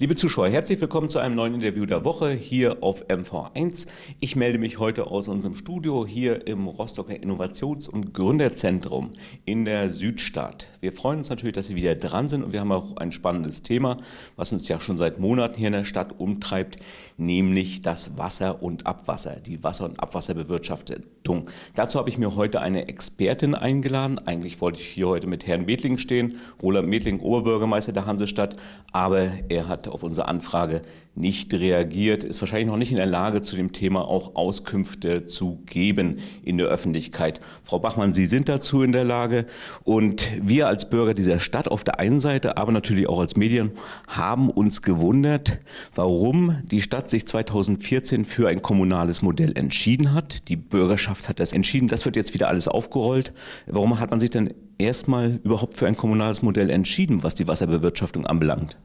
Liebe Zuschauer, herzlich willkommen zu einem neuen Interview der Woche hier auf MV1. Ich melde mich heute aus unserem Studio hier im Rostocker Innovations- und Gründerzentrum in der Südstadt. Wir freuen uns natürlich, dass Sie wieder dran sind und wir haben auch ein spannendes Thema, was uns ja schon seit Monaten hier in der Stadt umtreibt, nämlich das Wasser und Abwasser, die Wasser- und Abwasserbewirtschaftung. Dazu habe ich mir heute eine Expertin eingeladen. Eigentlich wollte ich hier heute mit Herrn Medling stehen, Roland Medling, Oberbürgermeister der Hansestadt, aber er hat auf unsere Anfrage nicht reagiert, ist wahrscheinlich noch nicht in der Lage, zu dem Thema auch Auskünfte zu geben in der Öffentlichkeit. Frau Bachmann, Sie sind dazu in der Lage und wir als Bürger dieser Stadt auf der einen Seite, aber natürlich auch als Medien, haben uns gewundert, warum die Stadt sich 2014 für ein kommunales Modell entschieden hat. Die Bürgerschaft hat das entschieden. Das wird jetzt wieder alles aufgerollt. Warum hat man sich denn erstmal überhaupt für ein kommunales Modell entschieden, was die Wasserbewirtschaftung anbelangt?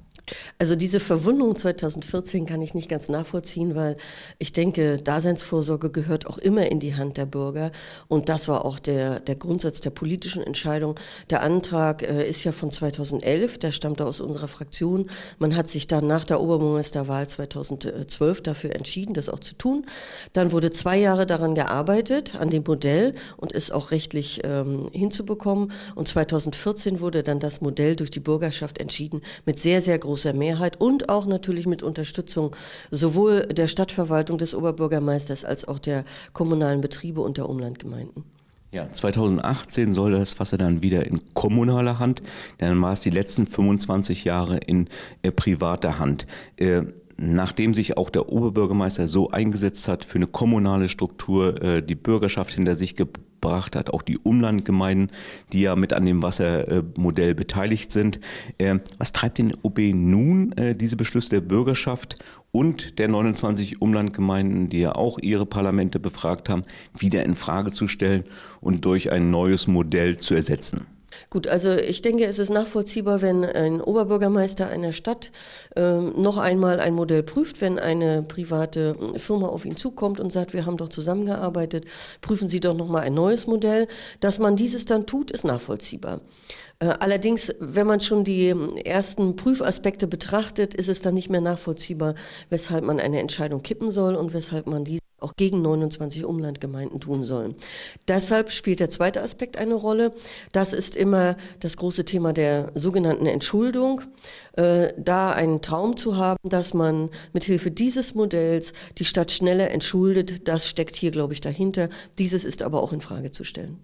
Also diese Verwundung 2014 kann ich nicht ganz nachvollziehen, weil ich denke, Daseinsvorsorge gehört auch immer in die Hand der Bürger. Und das war auch der, der Grundsatz der politischen Entscheidung. Der Antrag äh, ist ja von 2011, der stammte aus unserer Fraktion. Man hat sich dann nach der Oberbürgermeisterwahl 2012 dafür entschieden, das auch zu tun. Dann wurde zwei Jahre daran gearbeitet, an dem Modell und ist auch rechtlich ähm, hinzubekommen. Und 2014 wurde dann das Modell durch die Bürgerschaft entschieden mit sehr, sehr großen großer Mehrheit und auch natürlich mit Unterstützung sowohl der Stadtverwaltung des Oberbürgermeisters als auch der kommunalen Betriebe und der Umlandgemeinden. Ja, 2018 soll das Wasser dann wieder in kommunaler Hand, dann war es die letzten 25 Jahre in äh, privater Hand. Äh, nachdem sich auch der Oberbürgermeister so eingesetzt hat für eine kommunale Struktur, äh, die Bürgerschaft hinter sich gebracht gebracht hat, auch die Umlandgemeinden, die ja mit an dem Wassermodell beteiligt sind. Ähm, was treibt den OB nun, äh, diese Beschlüsse der Bürgerschaft und der 29 Umlandgemeinden, die ja auch ihre Parlamente befragt haben, wieder in Frage zu stellen und durch ein neues Modell zu ersetzen? Gut, also ich denke, es ist nachvollziehbar, wenn ein Oberbürgermeister einer Stadt ähm, noch einmal ein Modell prüft, wenn eine private äh, Firma auf ihn zukommt und sagt, wir haben doch zusammengearbeitet, prüfen Sie doch noch mal ein neues Modell. Dass man dieses dann tut, ist nachvollziehbar. Äh, allerdings, wenn man schon die ähm, ersten Prüfaspekte betrachtet, ist es dann nicht mehr nachvollziehbar, weshalb man eine Entscheidung kippen soll und weshalb man diese auch gegen 29 Umlandgemeinden tun sollen. Deshalb spielt der zweite Aspekt eine Rolle. Das ist immer das große Thema der sogenannten Entschuldung. Äh, da einen Traum zu haben, dass man mithilfe dieses Modells die Stadt schneller entschuldet, das steckt hier, glaube ich, dahinter. Dieses ist aber auch in Frage zu stellen.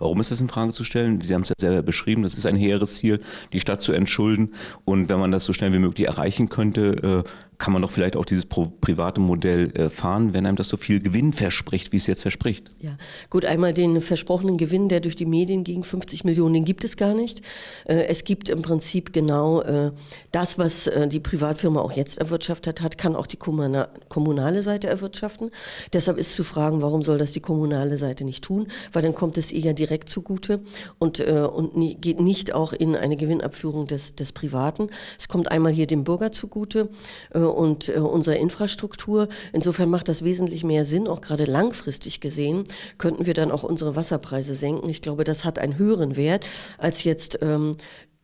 Warum ist das in Frage zu stellen? Sie haben es ja selber beschrieben, das ist ein hehres Ziel, die Stadt zu entschulden. Und wenn man das so schnell wie möglich erreichen könnte, äh, kann man doch vielleicht auch dieses private Modell äh, fahren, wenn einem das so viel Gewinn verspricht, wie es jetzt verspricht. Ja, gut, einmal den versprochenen Gewinn, der durch die Medien ging, 50 Millionen, den gibt es gar nicht. Äh, es gibt im Prinzip genau äh, das, was die Privatfirma auch jetzt erwirtschaftet hat, kann auch die kommunale Seite erwirtschaften. Deshalb ist zu fragen, warum soll das die kommunale Seite nicht tun? Weil dann kommt es ihr ja direkt zugute und, und geht nicht auch in eine Gewinnabführung des, des Privaten. Es kommt einmal hier dem Bürger zugute und äh, unserer Infrastruktur. Insofern macht das wesentlich mehr Sinn, auch gerade langfristig gesehen, könnten wir dann auch unsere Wasserpreise senken. Ich glaube, das hat einen höheren Wert als jetzt ähm,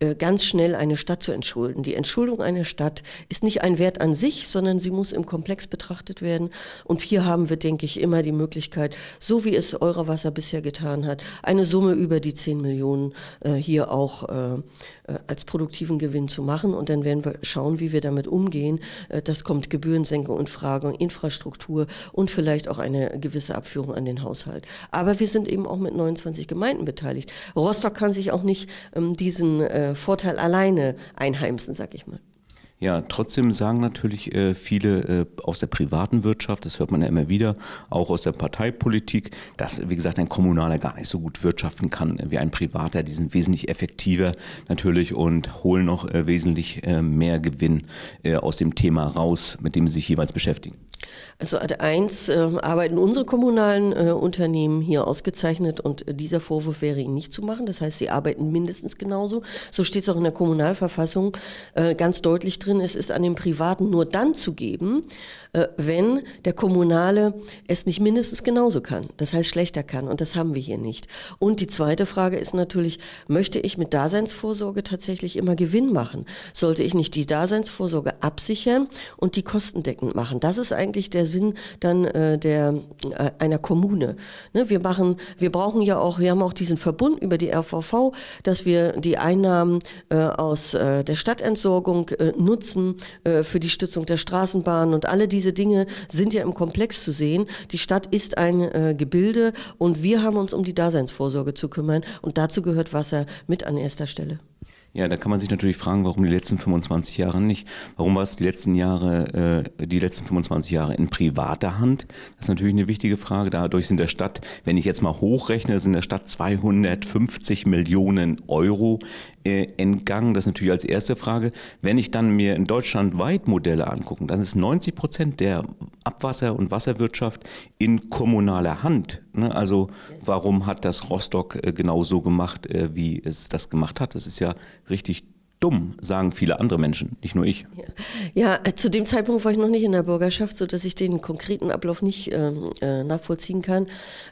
äh, ganz schnell eine Stadt zu entschulden. Die Entschuldung einer Stadt ist nicht ein Wert an sich, sondern sie muss im Komplex betrachtet werden. Und hier haben wir, denke ich, immer die Möglichkeit, so wie es Eure Wasser bisher getan hat, eine Summe über die 10 Millionen äh, hier auch äh, äh, als produktiven Gewinn zu machen. Und dann werden wir schauen, wie wir damit umgehen. Äh, das kommt Gebührensenkung und Fragen, Infrastruktur und vielleicht auch eine gewisse Abführung an den Haushalt. Aber wir sind eben auch mit 29 Gemeinden beteiligt. Rostock kann sich auch nicht ähm, diesen äh, Vorteil alleine einheimsen, sag ich mal. Ja, trotzdem sagen natürlich äh, viele äh, aus der privaten Wirtschaft, das hört man ja immer wieder, auch aus der Parteipolitik, dass, wie gesagt, ein Kommunaler gar nicht so gut wirtschaften kann äh, wie ein Privater. Die sind wesentlich effektiver natürlich und holen noch äh, wesentlich äh, mehr Gewinn äh, aus dem Thema raus, mit dem sie sich jeweils beschäftigen. Also ad 1 ähm, arbeiten unsere kommunalen Unternehmen hier ausgezeichnet und dieser Vorwurf wäre ihnen nicht zu machen. Das heißt, sie arbeiten mindestens genauso. So steht es auch in der Kommunalverfassung ganz deutlich drin drin ist, ist an den Privaten nur dann zu geben, äh, wenn der Kommunale es nicht mindestens genauso kann. Das heißt, schlechter kann. Und das haben wir hier nicht. Und die zweite Frage ist natürlich, möchte ich mit Daseinsvorsorge tatsächlich immer Gewinn machen? Sollte ich nicht die Daseinsvorsorge absichern und die kostendeckend machen? Das ist eigentlich der Sinn dann äh, der, äh, einer Kommune. Ne? Wir machen, wir brauchen ja auch, wir haben auch diesen Verbund über die RVV, dass wir die Einnahmen äh, aus äh, der Stadtentsorgung äh, nutzen nutzen äh, für die Stützung der Straßenbahnen und alle diese Dinge sind ja im Komplex zu sehen. Die Stadt ist ein äh, Gebilde und wir haben uns um die Daseinsvorsorge zu kümmern und dazu gehört Wasser mit an erster Stelle. Ja, da kann man sich natürlich fragen, warum die letzten 25 Jahre nicht, warum war es die letzten Jahre, äh, die letzten 25 Jahre in privater Hand? Das ist natürlich eine wichtige Frage. Dadurch sind der Stadt, wenn ich jetzt mal hochrechne, sind der Stadt 250 Millionen Euro äh, entgangen? Das ist natürlich als erste Frage. Wenn ich dann mir in Deutschland weit Modelle angucken, dann ist 90 Prozent der Abwasser- und Wasserwirtschaft in kommunaler Hand. Ne? Also warum hat das Rostock äh, genau so gemacht, äh, wie es das gemacht hat? Das ist ja richtig dumm, sagen viele andere Menschen, nicht nur ich. Ja, ja äh, zu dem Zeitpunkt war ich noch nicht in der Bürgerschaft, sodass ich den konkreten Ablauf nicht ähm, äh, nachvollziehen kann.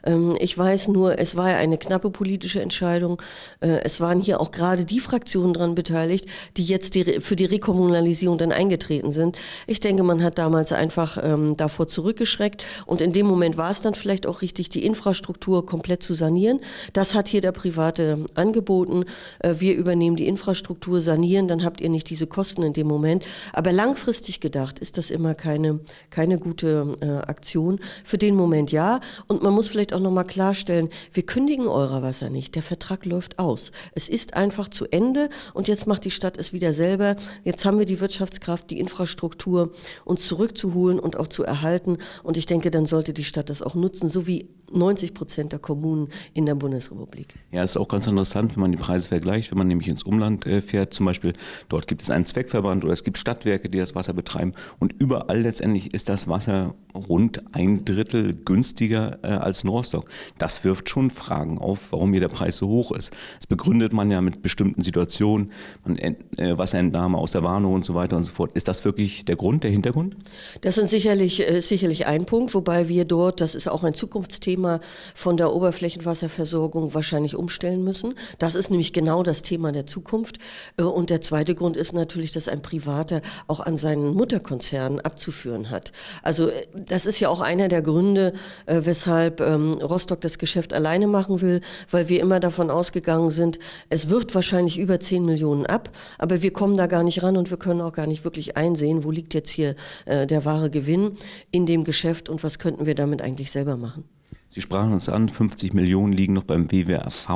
Ähm, ich weiß nur, es war ja eine knappe politische Entscheidung. Äh, es waren hier auch gerade die Fraktionen daran beteiligt, die jetzt die, für die Rekommunalisierung dann eingetreten sind. Ich denke, man hat damals einfach ähm, davor zurückgeschreckt und in dem Moment war es dann vielleicht auch richtig, die Infrastruktur komplett zu sanieren. Das hat hier der Private angeboten. Äh, wir übernehmen die Infrastruktur, sanieren sanieren, dann habt ihr nicht diese Kosten in dem Moment. Aber langfristig gedacht ist das immer keine, keine gute äh, Aktion. Für den Moment ja. Und man muss vielleicht auch nochmal klarstellen, wir kündigen eurer Wasser nicht. Der Vertrag läuft aus. Es ist einfach zu Ende und jetzt macht die Stadt es wieder selber. Jetzt haben wir die Wirtschaftskraft, die Infrastruktur, uns zurückzuholen und auch zu erhalten. Und ich denke, dann sollte die Stadt das auch nutzen, so wie 90 Prozent der Kommunen in der Bundesrepublik. Ja, ist auch ganz interessant, wenn man die Preise vergleicht, wenn man nämlich ins Umland äh, fährt, zum Beispiel dort gibt es einen Zweckverband oder es gibt Stadtwerke, die das Wasser betreiben und überall letztendlich ist das Wasser rund ein Drittel günstiger äh, als Norstock. Das wirft schon Fragen auf, warum hier der Preis so hoch ist. Das begründet man ja mit bestimmten Situationen, äh, Wasserentnahme aus der Warnung und so weiter und so fort. Ist das wirklich der Grund, der Hintergrund? Das ist sicherlich, äh, sicherlich ein Punkt, wobei wir dort, das ist auch ein Zukunftsthema, Thema von der Oberflächenwasserversorgung wahrscheinlich umstellen müssen. Das ist nämlich genau das Thema der Zukunft. Äh, und der zweite Grund ist natürlich, dass ein Privater auch an seinen Mutterkonzernen abzuführen hat. Also äh, das ist ja auch einer der Gründe, äh, weshalb ähm, Rostock das Geschäft alleine machen will, weil wir immer davon ausgegangen sind, es wirft wahrscheinlich über 10 Millionen ab, aber wir kommen da gar nicht ran und wir können auch gar nicht wirklich einsehen, wo liegt jetzt hier der wahre Gewinn in dem Geschäft und was könnten wir damit eigentlich selber machen. Sie sprachen uns an, 50 Millionen liegen noch beim WWRV,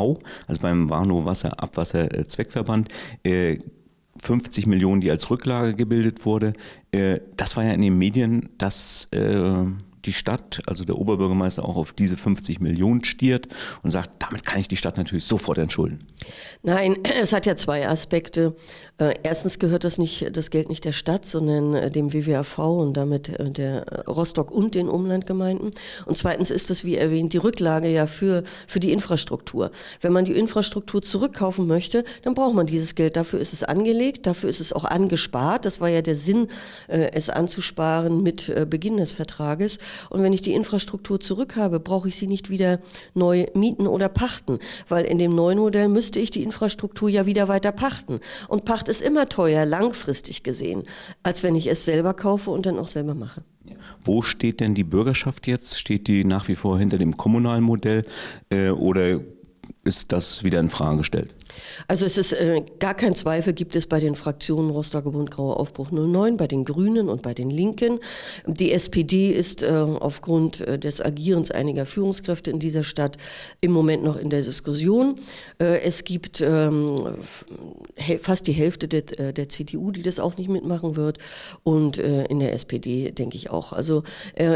also beim Warnow Wasser Abwasser äh, Zweckverband. 50 äh, Millionen, die als Rücklage gebildet wurde. Äh, das war ja in den Medien das die Stadt, also der Oberbürgermeister, auch auf diese 50 Millionen stiert und sagt, damit kann ich die Stadt natürlich sofort entschulden. Nein, es hat ja zwei Aspekte. Äh, erstens gehört das, nicht, das Geld nicht der Stadt, sondern äh, dem WWAV und damit äh, der Rostock und den Umlandgemeinden. Und zweitens ist das, wie erwähnt, die Rücklage ja für, für die Infrastruktur. Wenn man die Infrastruktur zurückkaufen möchte, dann braucht man dieses Geld. Dafür ist es angelegt, dafür ist es auch angespart. Das war ja der Sinn, es anzusparen mit Beginn des Vertrages. Und wenn ich die Infrastruktur zurück habe, brauche ich sie nicht wieder neu mieten oder pachten, weil in dem neuen Modell müsste ich die Infrastruktur ja wieder weiter pachten. Und Pacht ist immer teuer, langfristig gesehen, als wenn ich es selber kaufe und dann auch selber mache. Wo steht denn die Bürgerschaft jetzt? Steht die nach wie vor hinter dem kommunalen Modell äh, oder ist das wieder in Frage gestellt? Also es ist äh, gar kein Zweifel, gibt es bei den Fraktionen Rostocker bund Grauer Aufbruch 09, bei den Grünen und bei den Linken. Die SPD ist äh, aufgrund äh, des Agierens einiger Führungskräfte in dieser Stadt im Moment noch in der Diskussion. Äh, es gibt ähm, fast die Hälfte der, äh, der, CDU, die das auch nicht mitmachen wird und äh, in der SPD denke ich auch. Also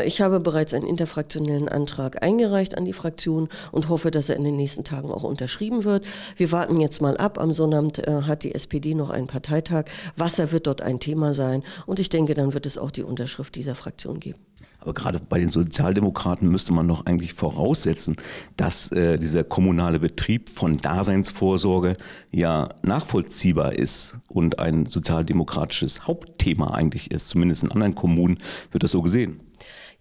ich habe bereits einen interfraktionellen Antrag eingereicht an die Fraktion und hoffe, dass er in den nächsten Tagen auch auch unterschrieben wird. Wir warten jetzt mal ab. Am Sonnabend äh, hat die SPD noch einen Parteitag. Wasser wird dort ein Thema sein. Und ich denke, dann wird es auch die Unterschrift dieser Fraktion geben. Aber gerade bei den Sozialdemokraten müsste man doch eigentlich voraussetzen, dass äh, dieser kommunale Betrieb von Daseinsvorsorge ja nachvollziehbar ist und ein sozialdemokratisches Hauptthema eigentlich ist. Zumindest in anderen Kommunen wird das so gesehen.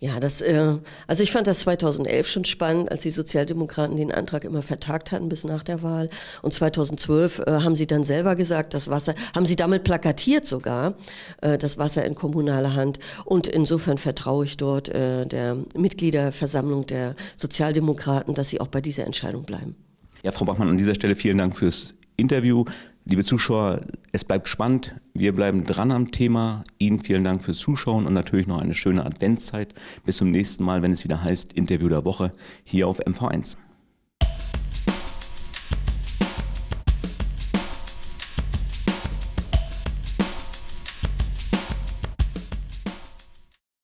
Ja, das, äh, also ich fand das 2011 schon spannend, als die Sozialdemokraten den Antrag immer vertagt hatten bis nach der Wahl. Und 2012 äh, haben sie dann selber gesagt, das Wasser, haben sie damit plakatiert sogar, äh, das Wasser in kommunaler Hand. Und insofern vertraue ich dort äh, der Mitgliederversammlung der Sozialdemokraten, dass sie auch bei dieser Entscheidung bleiben. Ja, Frau Bachmann, an dieser Stelle vielen Dank fürs Interview. Liebe Zuschauer, es bleibt spannend. Wir bleiben dran am Thema. Ihnen vielen Dank fürs Zuschauen und natürlich noch eine schöne Adventszeit. Bis zum nächsten Mal, wenn es wieder heißt Interview der Woche hier auf MV1.